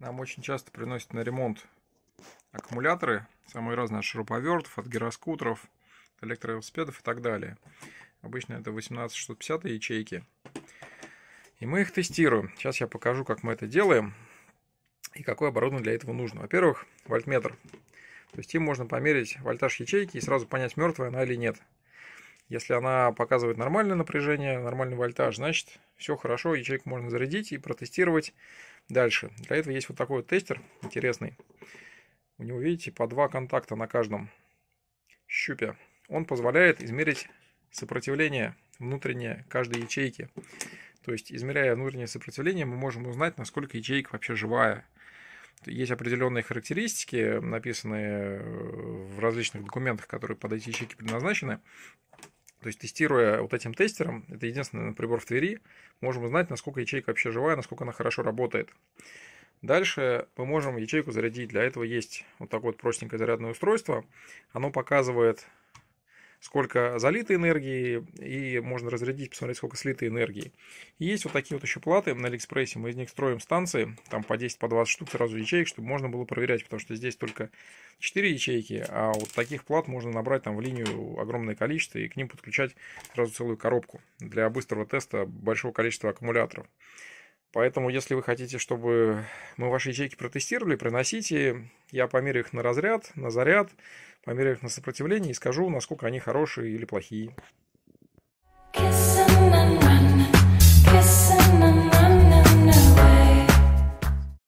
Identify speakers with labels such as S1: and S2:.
S1: Нам очень часто приносят на ремонт аккумуляторы, самые разные от шуруповертов, от гироскутеров, от электровелосипедов и так далее. Обычно это 18650 ячейки. И мы их тестируем. Сейчас я покажу, как мы это делаем и какое оборудование для этого нужно. Во-первых, вольтметр. То есть им можно померить вольтаж ячейки и сразу понять, мертвая она или нет. Если она показывает нормальное напряжение, нормальный вольтаж, значит все хорошо, ячейку можно зарядить и протестировать Дальше. Для этого есть вот такой вот тестер интересный. У него, видите, по два контакта на каждом щупе. Он позволяет измерить сопротивление внутреннее каждой ячейки. То есть, измеряя внутреннее сопротивление, мы можем узнать, насколько ячейка вообще живая. Есть определенные характеристики, написанные э, в различных документах, которые под эти ячейки предназначены. То есть, тестируя вот этим тестером, это единственный прибор в Твери, можем узнать, насколько ячейка вообще живая, насколько она хорошо работает. Дальше мы можем ячейку зарядить. Для этого есть вот такое вот простенькое зарядное устройство. Оно показывает сколько залитой энергии, и можно разрядить, посмотреть, сколько слитой энергии. И есть вот такие вот еще платы на Алиэкспрессе, мы из них строим станции, там по 10-20 по штук сразу ячеек, чтобы можно было проверять, потому что здесь только 4 ячейки, а вот таких плат можно набрать там в линию огромное количество и к ним подключать сразу целую коробку для быстрого теста большого количества аккумуляторов. Поэтому, если вы хотите, чтобы мы ваши ячейки протестировали, приносите. Я померяю их на разряд, на заряд, померяю их на сопротивление и скажу, насколько они хорошие или плохие.